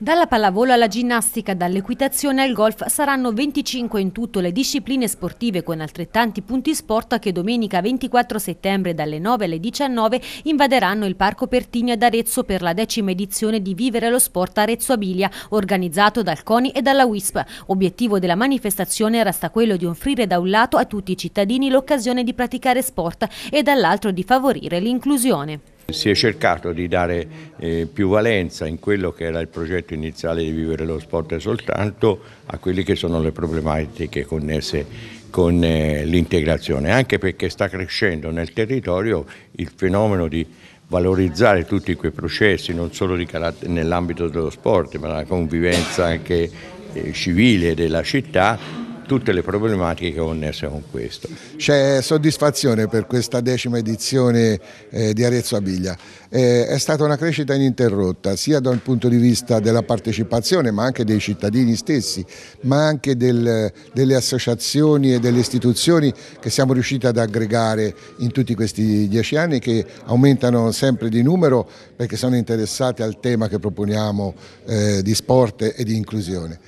Dalla pallavolo alla ginnastica, dall'equitazione al golf saranno 25 in tutto le discipline sportive con altrettanti punti sport che domenica 24 settembre dalle 9 alle 19 invaderanno il Parco Pertigno ad Arezzo per la decima edizione di Vivere lo Sport Arezzo Abilia, organizzato dal CONI e dalla WISP. Obiettivo della manifestazione resta quello di offrire da un lato a tutti i cittadini l'occasione di praticare sport e dall'altro di favorire l'inclusione. Si è cercato di dare eh, più valenza in quello che era il progetto iniziale di vivere lo sport soltanto a quelle che sono le problematiche connesse con eh, l'integrazione, anche perché sta crescendo nel territorio il fenomeno di valorizzare tutti quei processi, non solo nell'ambito dello sport, ma la convivenza anche eh, civile della città tutte le problematiche connesse con questo. C'è soddisfazione per questa decima edizione eh, di Arezzo Abiglia. Eh, è stata una crescita ininterrotta sia dal punto di vista della partecipazione ma anche dei cittadini stessi, ma anche del, delle associazioni e delle istituzioni che siamo riusciti ad aggregare in tutti questi dieci anni che aumentano sempre di numero perché sono interessati al tema che proponiamo eh, di sport e di inclusione.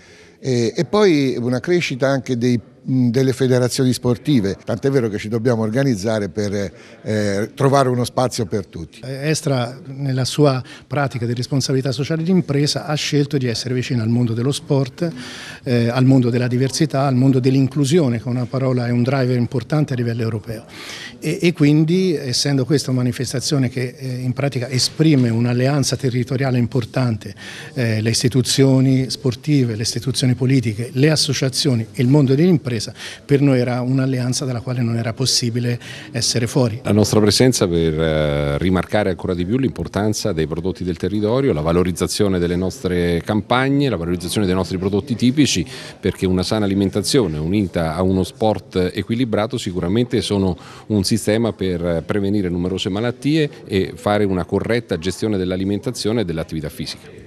Eh, e poi una crescita anche dei delle federazioni sportive, tant'è vero che ci dobbiamo organizzare per eh, trovare uno spazio per tutti. Eh, Estra nella sua pratica di responsabilità sociale d'impresa ha scelto di essere vicino al mondo dello sport, eh, al mondo della diversità, al mondo dell'inclusione che è una parola è un driver importante a livello europeo e, e quindi essendo questa manifestazione che eh, in pratica esprime un'alleanza territoriale importante, eh, le istituzioni sportive, le istituzioni politiche, le associazioni e il mondo dell'impresa sorpresa. Per noi era un'alleanza dalla quale non era possibile essere fuori. La nostra presenza per eh, rimarcare ancora di più l'importanza dei prodotti del territorio, la valorizzazione delle nostre campagne, la valorizzazione dei nostri prodotti tipici, perché una sana alimentazione unita a uno sport equilibrato sicuramente sono un sistema per prevenire numerose malattie e fare una corretta gestione dell'alimentazione e dell'attività fisica.